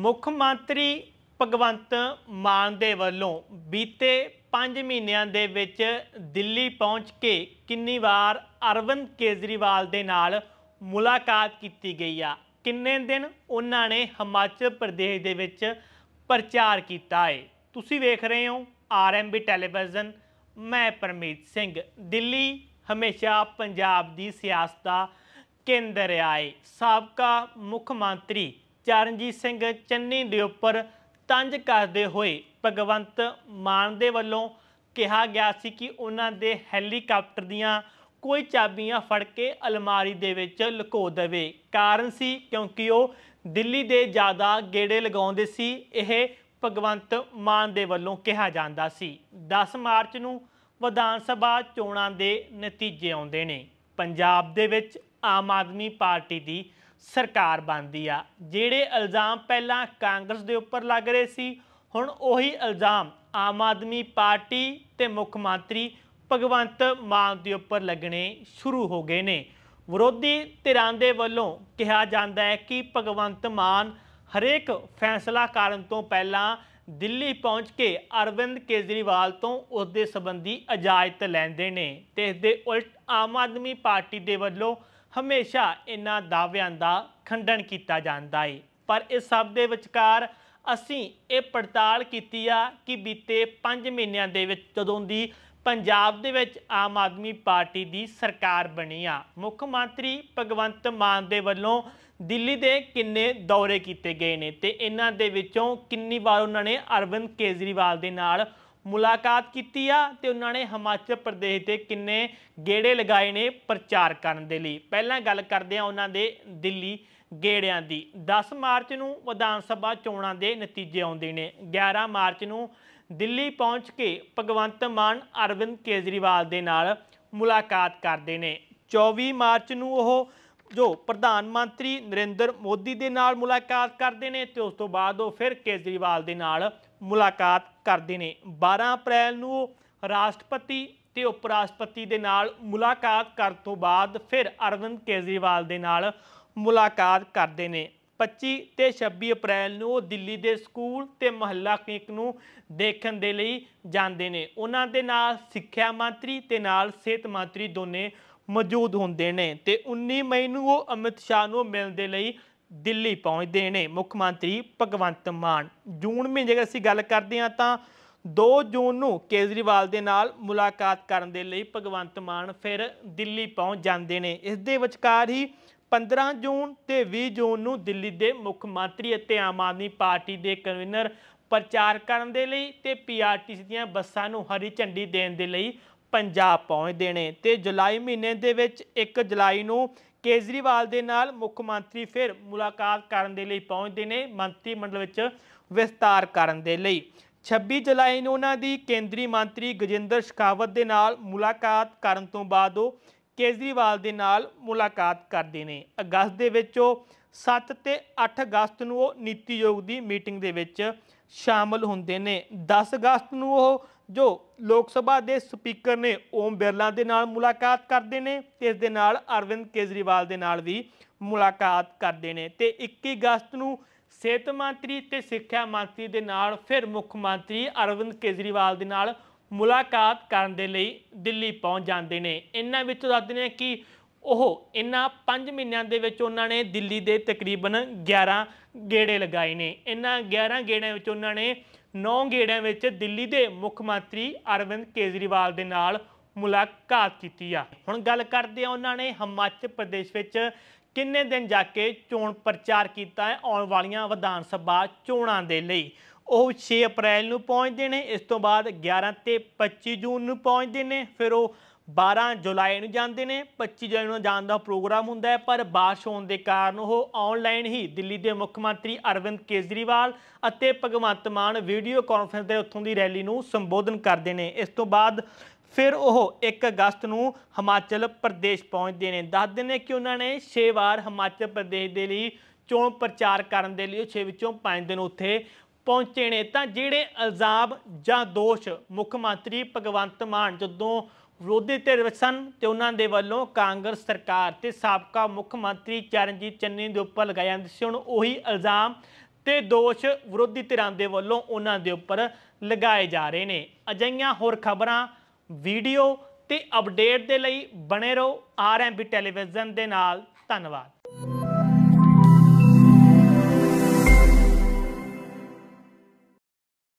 ਮੁੱਖ ਮੰਤਰੀ ਭਗਵੰਤ ਮਾਨ ਦੇ ਵੱਲੋਂ ਬੀਤੇ 5 ਮਹੀਨਿਆਂ ਦੇ ਵਿੱਚ ਦਿੱਲੀ ਪਹੁੰਚ ਕੇ ਕਿੰਨੀ ਵਾਰ ਅਰਵਿੰਦ ਕੇਜਰੀਵਾਲ ਦੇ ਨਾਲ ਮੁਲਾਕਾਤ ਕੀਤੀ ਗਈ ਆ ਕਿੰਨੇ ਦਿਨ ਉਹਨਾਂ ਨੇ ਹਿਮਾਚਲ ਪ੍ਰਦੇਸ਼ ਦੇ ਵਿੱਚ ਪ੍ਰਚਾਰ ਕੀਤਾ ਹੈ ਤੁਸੀਂ ਵੇਖ ਰਹੇ ਹੋ ਆਰਐਮਬੀ ਟੈਲੀਵਿਜ਼ਨ ਮੈਂ ਪਰਮੇਸ਼ ਸਿੰਘ ਦਿੱਲੀ ਹਮੇਸ਼ਾ ਪੰਜਾਬ ਦੀ ਸਿਆਸਤ ਦਾ ਕੇਂਦਰ ਆਏ ਸਾਬਕਾ ਮੁੱਖ ਮੰਤਰੀ ਚਰਨਜੀਤ ਸਿੰਘ ਚੰਨੀ ਦੇ ਉੱਪਰ ਤੰਜ ਕਰਦੇ ਹੋਏ ਭਗਵੰਤ ਮਾਨ ਦੇ ਵੱਲੋਂ ਕਿਹਾ ਗਿਆ ਸੀ ਕਿ ਉਹਨਾਂ ਦੇ ਹੈਲੀਕਾਪਟਰ ਦੀਆਂ ਕੋਈ ਚਾਬੀਆਂ ਫੜ ਕੇ ਅਲਮਾਰੀ ਦੇ ਵਿੱਚ ਲੁਕੋ ਦੇਵੇ ਕਾਰਨ ਸੀ ਕਿਉਂਕਿ ਉਹ ਦਿੱਲੀ ਦੇ ਜ਼ਿਆਦਾ ਗੇੜੇ ਲਗਾਉਂਦੇ ਸੀ ਇਹ ਭਗਵੰਤ ਮਾਨ ਦੇ ਵੱਲੋਂ ਕਿਹਾ ਜਾਂਦਾ ਸੀ 10 ਮਾਰਚ ਨੂੰ ਵਿਧਾਨ ਸਭਾ ਚੋਣਾਂ ਦੇ ਨਤੀਜੇ ਆਉਂਦੇ ਨੇ ਪੰਜਾਬ ਦੇ ਵਿੱਚ ਆਮ ਆਦਮੀ ਪਾਰਟੀ ਦੀ ਸਰਕਾਰ ਬਣਦੀ ਆ ਜਿਹੜੇ ਇਲਜ਼ਾਮ ਪਹਿਲਾਂ ਕਾਂਗਰਸ ਦੇ ਉੱਪਰ ਲੱਗ ਰਹੇ ਸੀ ਹੁਣ ਉਹੀ ਇਲਜ਼ਾਮ ਆਮ ਆਦਮੀ ਪਾਰਟੀ ਤੇ ਮੁੱਖ ਮੰਤਰੀ ਭਗਵੰਤ ਮਾਨ ਦੇ ਉੱਪਰ ਲੱਗਣੇ ਸ਼ੁਰੂ ਹੋ ਗਏ ਨੇ ਵਿਰੋਧੀ ਧਿਰਾਂ ਦੇ ਵੱਲੋਂ ਕਿਹਾ ਜਾਂਦਾ ਹੈ ਕਿ ਭਗਵੰਤ ਮਾਨ ਹਰੇਕ ਫੈਸਲਾ ਕਰਨ ਤੋਂ ਪਹਿਲਾਂ ਦਿੱਲੀ ਪਹੁੰਚ ਕੇ ਅਰਵਿੰਦ ਕੇਜਰੀਵਾਲ ਤੋਂ ਉਸ ਦੇ ਸੰਬੰਧੀ ਇਜਾਜ਼ਤ ਲੈਂਦੇ ਨੇ ਤੇ ਇਸ ਦੇ ਉਲਟ ਆਮ ਆਦਮੀ ਪਾਰਟੀ ਦੇ ਵੱਲੋਂ ਹਮੇਸ਼ਾ ਇਹਨਾਂ ਦਾਅਵਿਆਂ ਦਾ ਖੰਡਨ ਕੀਤਾ ਜਾਂਦਾ ਹੈ ਪਰ ਇਸ ਸਭ ਦੇ ਵਿਚਕਾਰ ਅਸੀਂ ਇਹ ਪੜਤਾਲ ਕੀਤੀ ਆ ਕਿ ਬੀਤੇ 5 ਮਹੀਨਿਆਂ ਦੇ ਵਿੱਚ ਜਦੋਂ ਦੀ ਪੰਜਾਬ ਦੇ ਵਿੱਚ ਆਮ ਆਦਮੀ ਪਾਰਟੀ ਦੀ ਸਰਕਾਰ ਬਣੀ ਆ ਮੁੱਖ ਮੰਤਰੀ ਭਗਵੰਤ ਮਾਨ ਦੇ ਵੱਲੋਂ ਦਿੱਲੀ ਦੇ ਕਿੰਨੇ ਦੌਰੇ ਕੀਤੇ ਗਏ ਨੇ ਤੇ ਇਹਨਾਂ ਦੇ ਵਿੱਚੋਂ ਕਿੰਨੀ ਵਾਰ ਉਹਨਾਂ ਨੇ ਅਰਵਿੰਦ ਕੇਜਰੀਵਾਲ ਦੇ ਨਾਲ ਮੁਲਾਕਾਤ ਕੀਤੀ ਆ ਤੇ ਉਹਨਾਂ ਨੇ ਹਿਮਾਚਲ ਪ੍ਰਦੇਸ਼ ਦੇ ਕਿੰਨੇ ਗੇੜੇ ਲਗਾਏ ਨੇ ਪ੍ਰਚਾਰ ਕਰਨ ਦੇ ਲਈ ਪਹਿਲਾਂ ਗੱਲ ਕਰਦੇ ਆ ਉਹਨਾਂ ਦੇ ਦਿੱਲੀ ਗੇੜਿਆਂ ਦੀ 10 ਮਾਰਚ ਨੂੰ ਵਿਧਾਨ ਸਭਾ ਚੋਣਾਂ ਦੇ ਨਤੀਜੇ ਆਉਂਦੇ ਨੇ 11 ਮਾਰਚ ਨੂੰ ਦਿੱਲੀ ਪਹੁੰਚ ਕੇ ਭਗਵੰਤ ਮਾਨ ਅਰਵਿੰਦ ਕੇਜਰੀਵਾਲ ਦੇ ਨਾਲ ਮੁਲਾਕਾਤ ਕਰਦੇ ਨੇ 24 ਮਾਰਚ ਨੂੰ ਉਹ ਜੋ ਪ੍ਰਧਾਨ ਮੰਤਰੀ ਨਰਿੰਦਰ ਮੋਦੀ ਦੇ ਨਾਲ ਮੁਲਾਕਾਤ ਕਰਦੇ ਨੇ ਤੇ ਉਸ ਤੋਂ ਬਾਅਦ ਉਹ ਫਿਰ ਕੇਜਰੀਵਾਲ ਦੇ ਨਾਲ ਮੁਲਾਕਾਤ ਕਰਦੇ ਨੇ 12 ਅਪ੍ਰੈਲ ਨੂੰ ਰਾਸ਼ਟਰਪਤੀ ਤੇ ਉਪ ਰਾਸ਼ਟਰਪਤੀ ਦੇ ਨਾਲ ਮੁਲਾਕਾਤ ਕਰਨ ਤੋਂ ਬਾਅਦ ਫਿਰ ਅਰਵਿੰਦ ਕੇਜਰੀਵਾਲ ਦੇ ਨਾਲ ਮੁਲਾਕਾਤ ਕਰਦੇ ਨੇ 25 ਤੇ 26 ਅਪ੍ਰੈਲ ਨੂੰ ਉਹ ਦਿੱਲੀ ਦੇ ਸਕੂਲ ਤੇ ਮਹੱਲਾ ਕਲੀਨਿਕ ਨੂੰ ਦੇਖਣ ਦੇ ਲਈ ਜਾਂਦੇ ਨੇ ਉਹਨਾਂ ਦੇ ਨਾਲ ਸਿੱਖਿਆ ਮੰਤਰੀ ਤੇ ਨਾਲ ਸਿਹਤ ਮੰਤਰੀ ਦੋਨੇ ਮੌਜੂਦ ਹੁੰਦੇ ਨੇ ਤੇ 19 ਮਈ ਨੂੰ ਉਹ ਅਮਿਤ ਸ਼ਾਹ ਨੂੰ ਮਿਲਣ ਦੇ ਲਈ ਦਿੱਲੀ ਪਹੁੰਚਦੇ ਨੇ ਮੁੱਖ ਮੰਤਰੀ ਭਗਵੰਤ ਮਾਨ ਜੂਨ ਮਹੀਨੇ ਜੇ ਅਸੀਂ ਗੱਲ ਕਰਦੇ ਹਾਂ ਤਾਂ 2 ਜੂਨ ਨੂੰ ਕੇਜਰੀਵਾਲ ਦੇ ਨਾਲ ਮੁਲਾਕਾਤ ਕਰਨ ਦੇ ਲਈ ਭਗਵੰਤ ਮਾਨ ਫਿਰ ਦਿੱਲੀ ਪਹੁੰਚ ਜਾਂਦੇ ਨੇ ਇਸ ਦੇ ਵਿਚਕਾਰ ਹੀ 15 ਜੂਨ ਤੇ 20 ਜੂਨ ਨੂੰ ਦਿੱਲੀ ਦੇ ਮੁੱਖ ਮੰਤਰੀ ਅਤੇ ਆਮ ਆਦਮੀ ਪਾਰਟੀ ਦੇ ਕਨਵੀਨਰ ਪ੍ਰਚਾਰ ਕਰਨ ਦੇ ਲਈ ਤੇ ਪੀਆਰਟੀਸੀ ਦੀਆਂ ਬੱਸਾਂ ਨੂੰ ਹਰੀ ਝੰਡੀ ਦੇਣ ਦੇ ਲਈ ਪੰਜਾਬ ਪਹੁੰਚਦੇ ਨੇ ਤੇ ਜੁਲਾਈ ਮਹੀਨੇ ਦੇ ਵਿੱਚ 1 ਜੁਲਾਈ ਨੂੰ ਕੇਜਰੀਵਾਲ ਦੇ ਨਾਲ ਮੁੱਖ ਮੰਤਰੀ ਫਿਰ ਮੁਲਾਕਾਤ ਕਰਨ ਦੇ ਲਈ ਪਹੁੰਚਦੇ ਨੇ ਮੰਤਰੀ ਮੰਡਲ ਵਿੱਚ ਵਿਸਤਾਰ ਕਰਨ ਦੇ ਲਈ 26 ਜੁਲਾਈ ਨੂੰ ਉਹਨਾਂ ਦੀ ਕੇਂਦਰੀ ਮੰਤਰੀ ਗਜਿੰਦਰ ਸ਼ਕਾਵਤ ਦੇ ਨਾਲ ਮੁਲਾਕਾਤ ਕਰਨ ਤੋਂ ਬਾਅਦ ਉਹ ਕੇਜਰੀਵਾਲ ਦੇ ਨਾਲ ਮੁਲਾਕਾਤ ਕਰਦੇ ਨੇ ਅਗਸਤ ਦੇ ਵਿੱਚ ਉਹ 7 ਤੇ 8 ਅਗਸਤ ਨੂੰ ਉਹ ਨੀਤੀ ਯੋਗ ਦੀ ਮੀਟਿੰਗ ਦੇ ਵਿੱਚ ਸ਼ਾਮਲ ਹੁੰਦੇ ਨੇ 10 ਅਗਸਤ ਨੂੰ ਉਹ ਜੋ ਲੋਕ ਸਭਾ ਦੇ ਸਪੀਕਰ ਨੇ ਓਮ ਬਿਰਲਾ ਦੇ ਨਾਲ ਮੁਲਾਕਾਤ ਕਰਦੇ ਨੇ ਤੇ ਇਸ ਦੇ ਨਾਲ ਅਰਵਿੰਦ ਕੇਜਰੀਵਾਲ ਦੇ ਨਾਲ ਵੀ ਮੁਲਾਕਾਤ ਕਰਦੇ ਨੇ ਤੇ 21 ਅਗਸਤ ਨੂੰ ਸਿਹਤ ਮੰਤਰੀ ਤੇ ਸਿੱਖਿਆ ਮੰਤਰੀ ਦੇ ਨਾਲ ਫਿਰ ਮੁੱਖ ਮੰਤਰੀ ਅਰਵਿੰਦ ਕੇਜਰੀਵਾਲ ਦੇ ਨਾਲ ਮੁਲਾਕਾਤ ਕਰਨ ਦੇ ਲਈ ਦਿੱਲੀ ਪਹੁੰਚ ਜਾਂਦੇ ਨੇ ਇਹਨਾਂ ਵਿੱਚ ਦੱਸਦੇ ਨੇ ਕਿ ਉਹ ਇਹਨਾਂ 5 ਮਹੀਨਿਆਂ ਦੇ ਵਿੱਚ ਉਹਨਾਂ ਨੇ ਦਿੱਲੀ ਦੇ ਤਕਰੀਬਨ 11 ਗੇੜੇ ਲਗਾਏ ਨੇ ਇਹਨਾਂ 11 ਗੇੜਿਆਂ ਵਿੱਚ ਉਹਨਾਂ ਨੇ ਨੌ ਗੇੜਿਆਂ ਵਿੱਚ ਦਿੱਲੀ ਦੇ ਮੁੱਖ ਮੰਤਰੀ ਅਰਵਿੰਦ ਕੇਜਰੀਵਾਲ ਦੇ ਨਾਲ ਮੁਲਾਕਾਤ ਕੀਤੀ ਆ ਹੁਣ ਗੱਲ ਕਰਦੇ ਆ ਉਹਨਾਂ ਨੇ ਹਿਮਾਚਲ ਪ੍ਰਦੇਸ਼ ਵਿੱਚ ਕਿੰਨੇ ਦਿਨ ਜਾ ਕੇ ਚੋਣ ਪ੍ਰਚਾਰ ਕੀਤਾ ਹੈ ਆਉਣ ਵਾਲੀਆਂ ਵਿਧਾਨ ਸਭਾ ਚੋਣਾਂ ਦੇ ਲਈ ਉਹ 6 ਅਪ੍ਰੈਲ ਨੂੰ ਪਹੁੰਚਦੇ ਨੇ ਇਸ ਤੋਂ ਬਾਅਦ 11 ਤੇ 25 ਜੂਨ ਨੂੰ ਪਹੁੰਚਦੇ ਨੇ ਫਿਰ ਉਹ 12 ਜੁਲਾਈ ਨੂੰ ਜਾਂਦੇ ਨੇ 25 ਜੁਲਾਈ ਨੂੰ ਜਾਣ ਦਾ ਪ੍ਰੋਗਰਾਮ ਹੁੰਦਾ ਹੈ ਪਰ ਬਾਰਿਸ਼ ਹੋਣ ਦੇ ਕਾਰਨ ਉਹ ਆਨਲਾਈਨ ਹੀ ਦਿੱਲੀ ਦੇ ਮੁੱਖ ਮੰਤਰੀ ਅਰਵਿੰਦ ਕੇਜਰੀਵਾਲ ਅਤੇ ਭਗਵੰਤ ਮਾਨ ਵੀਡੀਓ ਕਾਨਫਰੰਸ ਦੇ ਉੱਥੋਂ ਦੀ ਰੈਲੀ ਨੂੰ ਸੰਬੋਧਨ ਕਰਦੇ ਨੇ ਇਸ ਤੋਂ ਬਾਅਦ ਫਿਰ ਉਹ 1 ਅਗਸਤ ਨੂੰ ਹਿਮਾਚਲ ਪ੍ਰਦੇਸ਼ ਪਹੁੰਚਦੇ ਨੇ ਦੱਸ ਦਿੰਦੇ ਕਿ ਉਹਨਾਂ ਨੇ 6 ਵਾਰ ਹਿਮਾਚਲ ਪ੍ਰਦੇਸ਼ ਦੇ ਲਈ ਚੋਣ ਪ੍ਰਚਾਰ ਕਰਨ ਦੇ ਲਈ 6 ਵਿੱਚੋਂ 5 ਦਿਨ ਉੱਥੇ ਪਹੁੰਚੇ ਨੇ ਤਾਂ ਜਿਹੜੇ ਇਲਜ਼ਾਮ ਜਾਂ ਦੋਸ਼ ਮੁੱਖ ਮੰਤਰੀ ਭਗਵੰਤ ਮਾਨ ਜਦੋਂ ਵਿਰੋਧੀ ਧਿਰ ਸਨ ਤੇ ਉਹਨਾਂ ਦੇ ਵੱਲੋਂ ਕਾਂਗਰਸ ਸਰਕਾਰ ਤੇ ਸਾਬਕਾ ਮੁੱਖ ਮੰਤਰੀ ਚਰਨਜੀਤ ਚੰਨੀ ਦੇ ਉੱਪਰ ਲਗਾਏ ਜਾਂਦੇ ਸੀ ਹੁਣ ਉਹੀ ਇਲਜ਼ਾਮ ਤੇ ਦੋਸ਼ ਵਿਰੋਧੀ ਧਿਰਾਂ ਦੇ ਵੱਲੋਂ ਉਹਨਾਂ ਦੇ ਉੱਪਰ ਲਗਾਏ ਜਾ ਰਹੇ ਨੇ ਅਜਈਆਂ ਹੋਰ ਖਬਰਾਂ ਵੀਡੀਓ ਤੇ ਅਪਡੇਟ ਦੇ ਲਈ ਬਣੇ ਰਹੋ ਆਰਐਮਬੀ ਟੈਲੀਵਿਜ਼ਨ ਦੇ ਨਾਲ ਧੰਨਵਾਦ